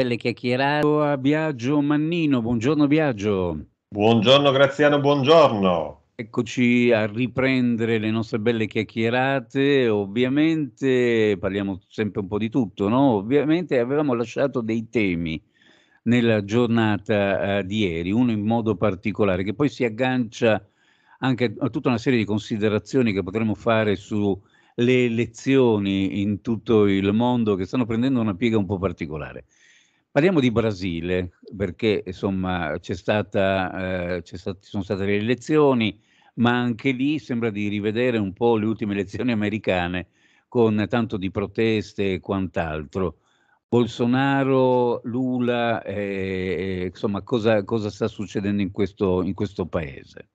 Pelle chiacchierato a Biagio Mannino. Buongiorno Biagio. Buongiorno Graziano, buongiorno. Eccoci a riprendere le nostre belle chiacchierate, ovviamente parliamo sempre un po' di tutto, no? Ovviamente avevamo lasciato dei temi nella giornata eh, di ieri, uno in modo particolare, che poi si aggancia anche a tutta una serie di considerazioni che potremmo fare sulle elezioni in tutto il mondo che stanno prendendo una piega un po' particolare. Parliamo di Brasile, perché insomma c'è stata, eh, c'è stat- sono state le elezioni, ma anche lì sembra di rivedere un po' le ultime elezioni americane con tanto di proteste e quant'altro. Bolsonaro, Lula, eh, insomma cosa, cosa sta succedendo in questo, in questo paese?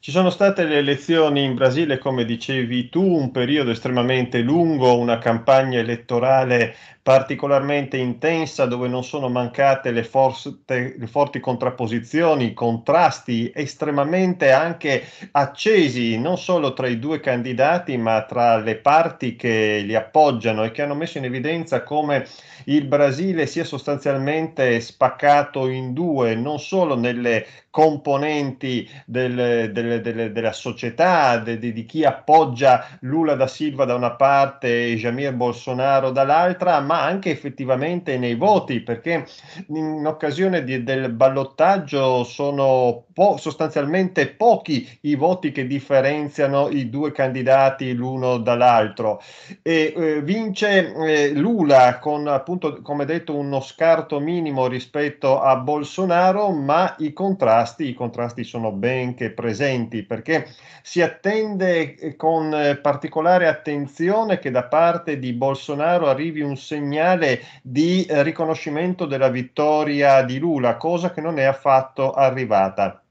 Ci sono state le elezioni in Brasile, come dicevi tu, un periodo estremamente lungo, una campagna elettorale particolarmente intensa dove non sono mancate le, forte, le forti contrapposizioni, contrasti estremamente anche accesi, non solo tra i due candidati, ma tra le parti che li appoggiano e che hanno messo in evidenza come il Brasile sia sostanzialmente spaccato in due, non solo nelle componenti del, del delle, delle, della società, de, de, di chi appoggia Lula da Silva da una parte e Jamir Bolsonaro dall'altra, ma anche effettivamente nei voti, perché in occasione di, del ballottaggio sono po- sostanzialmente pochi i voti che differenziano i due candidati l'uno dall'altro. E, eh, vince eh, Lula con appunto, come detto, uno scarto minimo rispetto a Bolsonaro, ma i contrasti, i contrasti sono ben che presenti presenti perché si attende eh, con eh, particolare attenzione che da parte di Bolsonaro arrivi un segnale di eh, riconoscimento della vittoria di Lula, cosa che non è affatto arrivata.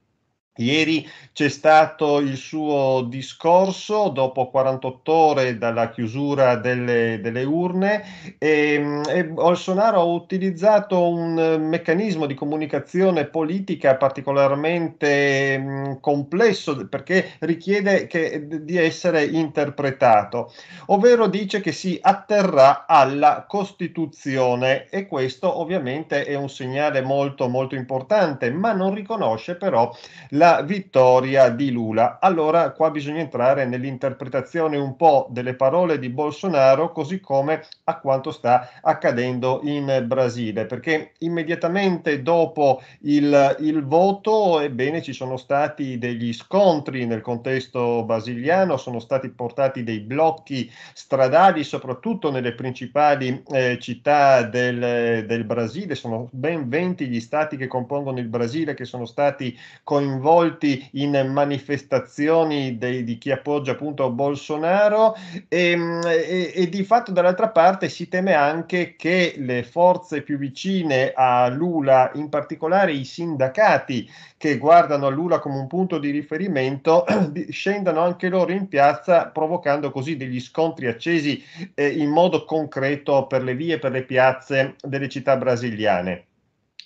Ieri c'è stato il suo discorso dopo 48 ore dalla chiusura delle, delle urne e, e, Bolsonaro ha utilizzato un meccanismo di comunicazione politica particolarmente mh, complesso perché richiede che, di essere interpretato, ovvero dice che si atterrà alla Costituzione e questo ovviamente è un segnale molto molto importante, ma non riconosce però la la vittoria di Lula. Allora qua bisogna entrare nell'interpretazione un po' delle parole di Bolsonaro, così come a quanto sta accadendo in Brasile, perché immediatamente dopo il, il voto, ebbene, ci sono stati degli scontri nel contesto brasiliano, sono stati portati dei blocchi stradali, soprattutto nelle principali eh, città del, del Brasile, sono ben 20 gli stati che compongono il Brasile che sono stati coinvolti coinvolti in manifestazioni dei, di chi appoggia appunto Bolsonaro e, ehm, e, e di fatto dall'altra parte si teme anche che le forze più vicine a Lula, in particolare i sindacati che guardano a Lula come un punto di riferimento, scendano anche loro in piazza provocando così degli scontri accesi eh, in modo concreto per le vie, per le piazze delle città brasiliane.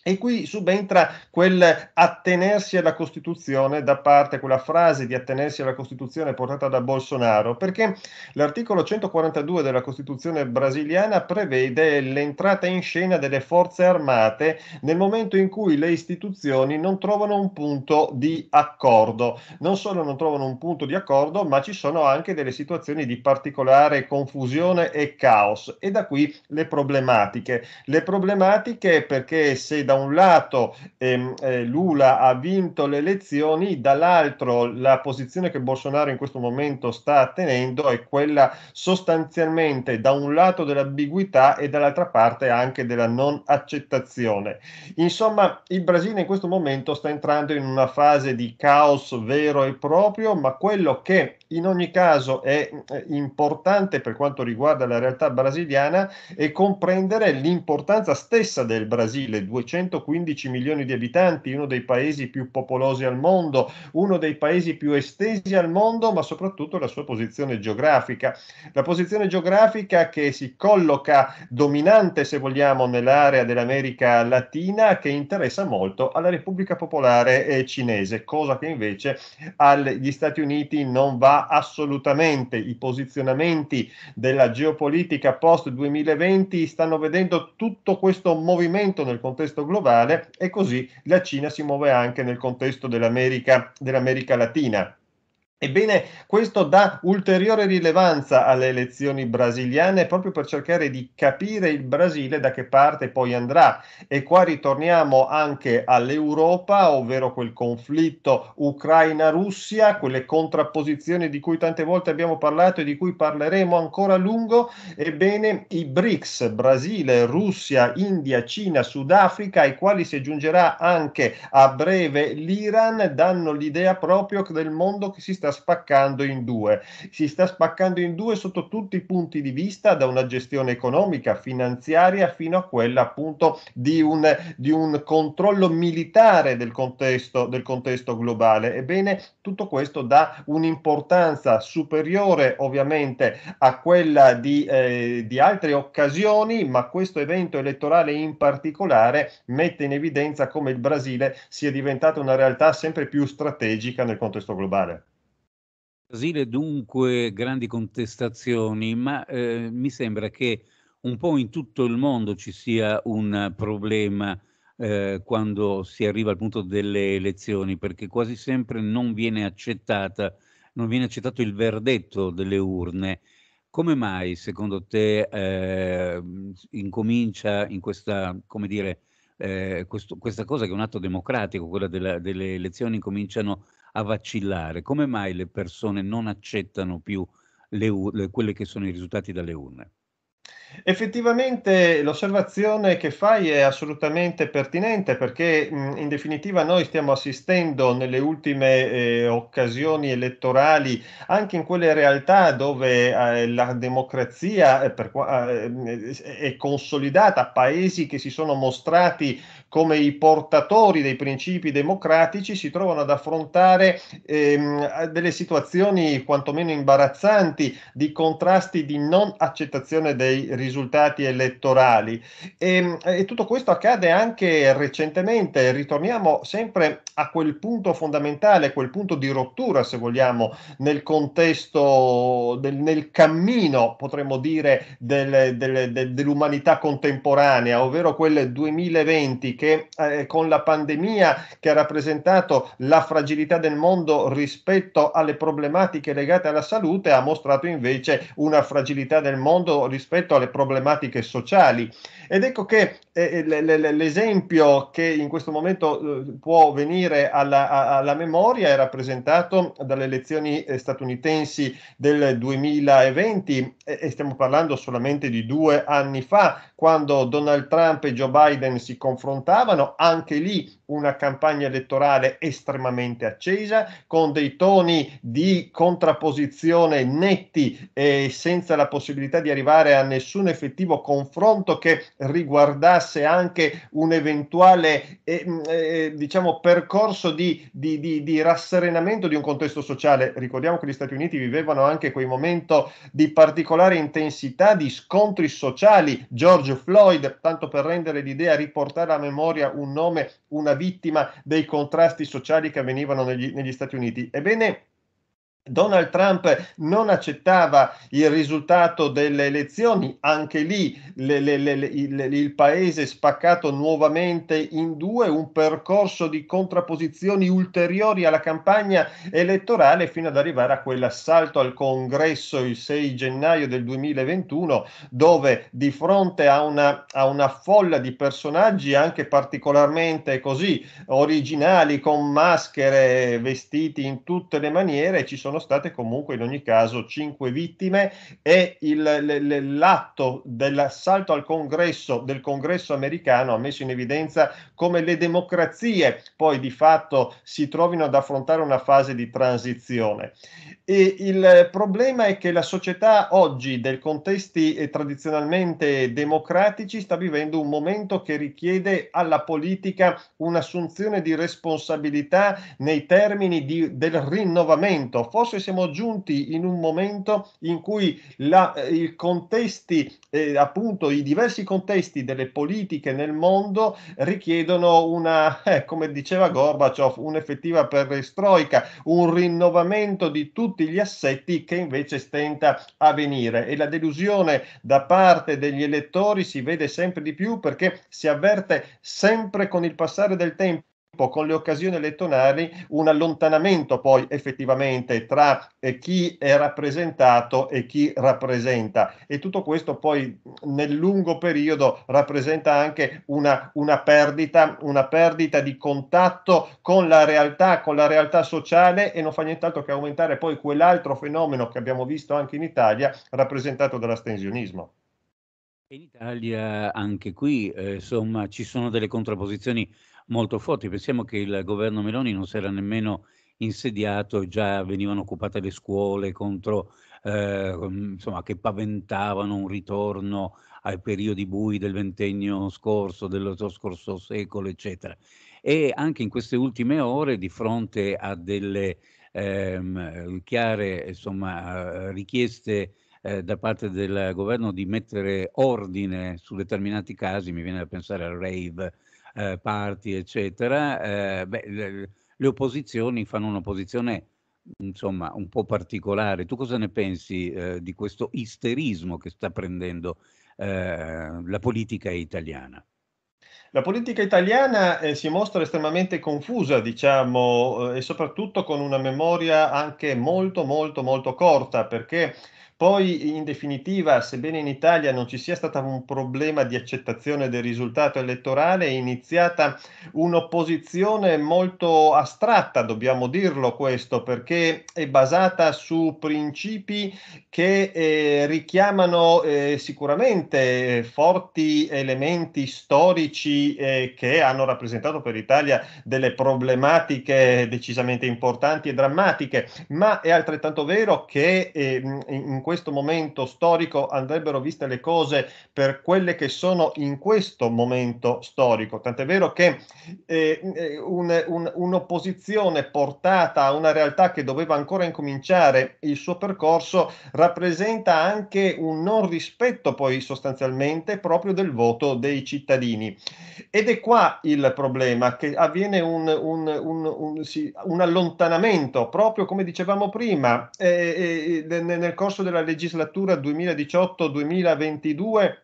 E qui subentra quel attenersi alla Costituzione da parte, quella frase di attenersi alla Costituzione portata da Bolsonaro, perché l'articolo 142 della Costituzione brasiliana prevede l'entrata in scena delle forze armate nel momento in cui le istituzioni non trovano un punto di accordo. Non solo non trovano un punto di accordo, ma ci sono anche delle situazioni di particolare confusione e caos. E da qui le problematiche. Le problematiche perché se da da un lato ehm, eh, Lula ha vinto le elezioni, dall'altro la posizione che Bolsonaro in questo momento sta tenendo è quella sostanzialmente da un lato dell'ambiguità e dall'altra parte anche della non accettazione. Insomma, il Brasile in questo momento sta entrando in una fase di caos vero e proprio, ma quello che in ogni caso è eh, importante per quanto riguarda la realtà brasiliana e comprendere l'importanza stessa del Brasile, 215 milioni di abitanti, uno dei paesi più popolosi al mondo, uno dei paesi più estesi al mondo, ma soprattutto la sua posizione geografica. La posizione geografica che si colloca dominante, se vogliamo, nell'area dell'America Latina che interessa molto alla Repubblica Popolare eh, Cinese, cosa che invece agli Stati Uniti non va fa assolutamente. I posizionamenti della geopolitica post 2020 stanno vedendo tutto questo movimento nel contesto globale e così la Cina si muove anche nel contesto dell'America, dell'America Latina. Ebbene, questo dà ulteriore rilevanza alle elezioni brasiliane proprio per cercare di capire il Brasile da che parte poi andrà. E qua ritorniamo anche all'Europa, ovvero quel conflitto Ucraina-Russia, quelle contrapposizioni di cui tante volte abbiamo parlato e di cui parleremo ancora a lungo. Ebbene, i BRICS, Brasile, Russia, India, Cina, Sudafrica, ai quali si aggiungerà anche a breve l'Iran, danno l'idea proprio del mondo che si sta spaccando in due. Si sta spaccando in due sotto tutti i punti di vista, da una gestione economica, finanziaria, fino a quella appunto di un, di un controllo militare del contesto, del contesto globale. Ebbene, tutto questo dà un'importanza superiore ovviamente a quella di, eh, di altre occasioni, ma questo evento elettorale in particolare mette in evidenza come il Brasile sia diventata una realtà sempre più strategica nel contesto globale. Brasile dunque grandi contestazioni, ma eh, mi sembra che un po' in tutto il mondo ci sia un problema eh, quando si arriva al punto delle elezioni, perché quasi sempre non viene accettata, non viene accettato il verdetto delle urne. Come mai secondo te eh, incomincia in questa, come dire, eh, questo, questa cosa che è un atto democratico, quella della, delle elezioni, cominciano a vacillare? Come mai le persone non accettano più le, le, quelle che sono i risultati dalle urne? Effettivamente l'osservazione che fai è assolutamente pertinente perché in definitiva noi stiamo assistendo nelle ultime eh, occasioni elettorali anche in quelle realtà dove eh, la democrazia eh, eh, è, per, eh, è consolidata, paesi che si sono mostrati come i portatori dei principi democratici si trovano ad affrontare ehm, delle situazioni quantomeno imbarazzanti di contrasti di non accettazione dei risultati elettorali. E, ehm, e tutto questo accade anche recentemente, ritorniamo sempre a quel punto fondamentale, quel punto di rottura, se vogliamo, nel contesto, del, nel cammino, potremmo dire, del, del, dell'umanità contemporanea, ovvero quel 2020 che eh, con la pandemia che ha rappresentato la fragilità del mondo rispetto alle problematiche legate alla salute, ha mostrato invece una fragilità del mondo rispetto alle problematiche sociali. Ed ecco che eh, eh l'esempio che in questo momento eh, può venire alla, alla, memoria è rappresentato dalle elezioni eh, statunitensi del 2020 e stiamo parlando solamente di due anni fa, quando Donald Trump e Joe Biden si confrontarono affrontavano anche lì una campagna elettorale estremamente accesa, con dei toni di contrapposizione netti e senza la possibilità di arrivare a nessun effettivo confronto che riguardasse anche un eventuale eh, mm, eh, diciamo, percorso di, di, di, di rasserenamento di un contesto sociale. Ricordiamo che gli Stati Uniti vivevano anche quei momenti di particolare intensità di scontri sociali, George Floyd, tanto per rendere l'idea, riportare a memoria memoria un nome, una vittima dei contrasti sociali che avvenivano negli, negli Stati Uniti. Ebbene, Donald Trump non accettava il risultato delle elezioni, anche lì le, le, le, il, il, paese spaccato nuovamente in due, un percorso di contrapposizioni ulteriori alla campagna elettorale fino ad arrivare a quell'assalto al congresso il 6 gennaio del 2021 dove di fronte a una, a una folla di personaggi anche particolarmente così originali, con maschere, vestiti in tutte le maniere, ci sono sono state comunque in ogni caso cinque vittime e il, l, l'atto dell'assalto al congresso del congresso americano ha messo in evidenza come le democrazie poi di fatto si trovino ad affrontare una fase di transizione. E il problema è che la società oggi dei contesti eh, tradizionalmente democratici sta vivendo un momento che richiede alla politica un'assunzione di responsabilità nei termini di, del rinnovamento forse siamo giunti in un momento in cui la, eh, contesti, eh, appunto, i diversi contesti delle politiche nel mondo richiedono una, eh, come diceva Gorbaciov, un'effettiva perestroica, un rinnovamento di tutti gli assetti che invece stenta a venire e la delusione da parte degli elettori si vede sempre di più perché si avverte sempre con il passare del tempo con le occasioni elettorali un allontanamento poi effettivamente tra eh, chi è rappresentato e chi rappresenta e tutto questo poi nel lungo periodo rappresenta anche una, una, perdita, una perdita di contatto con la realtà, con la realtà sociale e non fa nient'altro che aumentare poi quell'altro fenomeno che abbiamo visto anche in Italia rappresentato dall'astensionismo. In Italia anche qui eh, insomma ci sono delle contrapposizioni molto forti. Pensiamo che il governo Meloni non si era nemmeno insediato, e già venivano occupate le scuole contro, eh, insomma, che paventavano un ritorno ai periodi bui del ventennio scorso, dello scorso secolo, eccetera. E anche in queste ultime ore, di fronte a delle ehm, chiare insomma, richieste eh, da parte del governo di mettere ordine su determinati casi, mi viene da pensare al rave eh, parti, eccetera, eh, beh, le, le, opposizioni fanno un'opposizione insomma un po' particolare. Tu cosa ne pensi eh, di questo isterismo che sta prendendo eh, la politica italiana? La politica italiana eh, si mostra estremamente confusa, diciamo, eh, e soprattutto con una memoria anche molto, molto, molto corta, perché poi in definitiva, sebbene in Italia non ci sia stato un problema di accettazione del risultato elettorale, è iniziata un'opposizione molto astratta, dobbiamo dirlo questo, perché è basata su principi che eh, richiamano eh, sicuramente eh, forti elementi storici eh, che hanno rappresentato per l'Italia delle problematiche decisamente importanti e drammatiche, ma è altrettanto vero che eh, in questo questo momento storico andrebbero viste le cose per quelle che sono in questo momento storico. Tant'è vero che eh, eh, un, un, un'opposizione portata a una realtà che doveva ancora incominciare il suo percorso rappresenta anche un non rispetto poi sostanzialmente proprio del voto dei cittadini. Ed è qua il problema, che avviene un, un sì, allontanamento, proprio come dicevamo prima, eh, eh, eh nel corso della nella legislatura 2018-2022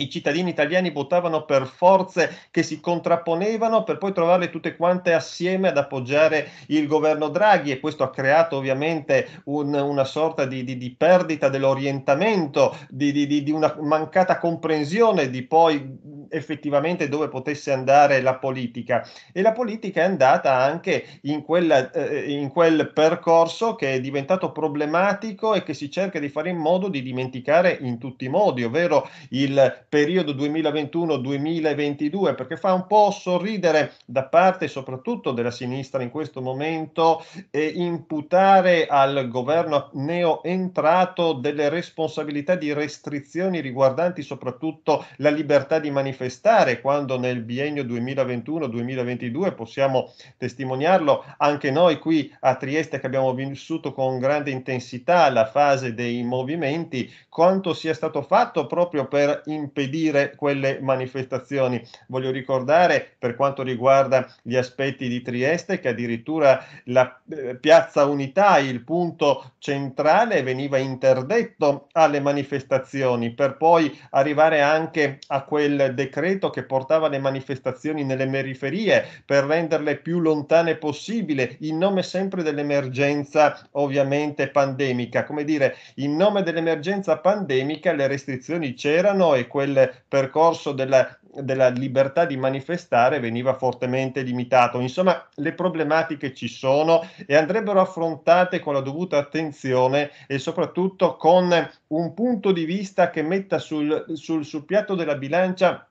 i cittadini italiani votavano per forze che si contrapponevano per poi trovarle tutte quante assieme ad appoggiare il governo Draghi e questo ha creato ovviamente un, una sorta di, di, di perdita dell'orientamento, di, di, una mancata comprensione di poi effettivamente dove potesse andare la politica e la politica è andata anche in, quella, eh, in quel percorso che è diventato problematico e che si cerca di fare in modo di dimenticare in tutti i modi, ovvero il periodo 2021-2022, perché fa un po' sorridere da parte soprattutto della sinistra in questo momento e imputare al governo neo entrato delle responsabilità di restrizioni riguardanti soprattutto la libertà di manifestazione manifestare quando nel biennio 2021-2022 possiamo testimoniarlo anche noi qui a Trieste che abbiamo vissuto con grande intensità la fase dei movimenti, quanto sia stato fatto proprio per impedire quelle manifestazioni. Voglio ricordare per quanto riguarda gli aspetti di Trieste che addirittura la eh, piazza Unità, il punto centrale, veniva interdetto alle manifestazioni per poi arrivare anche a quel decreto decreto che portava le manifestazioni nelle periferie per renderle più lontane possibile, in nome sempre dell'emergenza ovviamente pandemica. Come dire, in nome dell'emergenza pandemica le restrizioni c'erano e quel percorso della, della libertà di manifestare veniva fortemente limitato. Insomma, le problematiche ci sono e andrebbero affrontate con la dovuta attenzione e soprattutto con un punto di vista che metta sul, sul, sul piatto della bilancia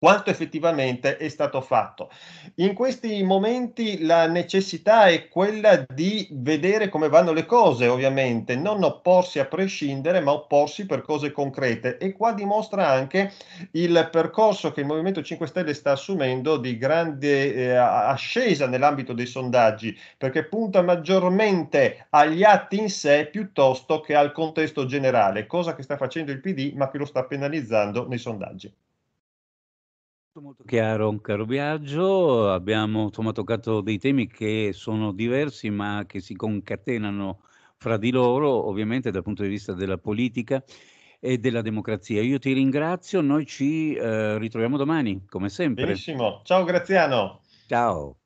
quanto effettivamente è stato fatto. In questi momenti la necessità è quella di vedere come vanno le cose, ovviamente, non opporsi a prescindere, ma opporsi per cose concrete e qua dimostra anche il percorso che il Movimento 5 Stelle sta assumendo di grande eh, ascesa nell'ambito dei sondaggi, perché punta maggiormente agli atti in sé piuttosto che al contesto generale, cosa che sta facendo il PD, ma che lo sta penalizzando nei sondaggi. Molto chiaro, caro Biagio. Abbiamo insomma, toccato dei temi che sono diversi ma che si concatenano fra di loro, ovviamente dal punto di vista della politica e della democrazia. Io ti ringrazio, noi ci eh, ritroviamo domani, come sempre. Benissimo. Ciao Graziano. Ciao.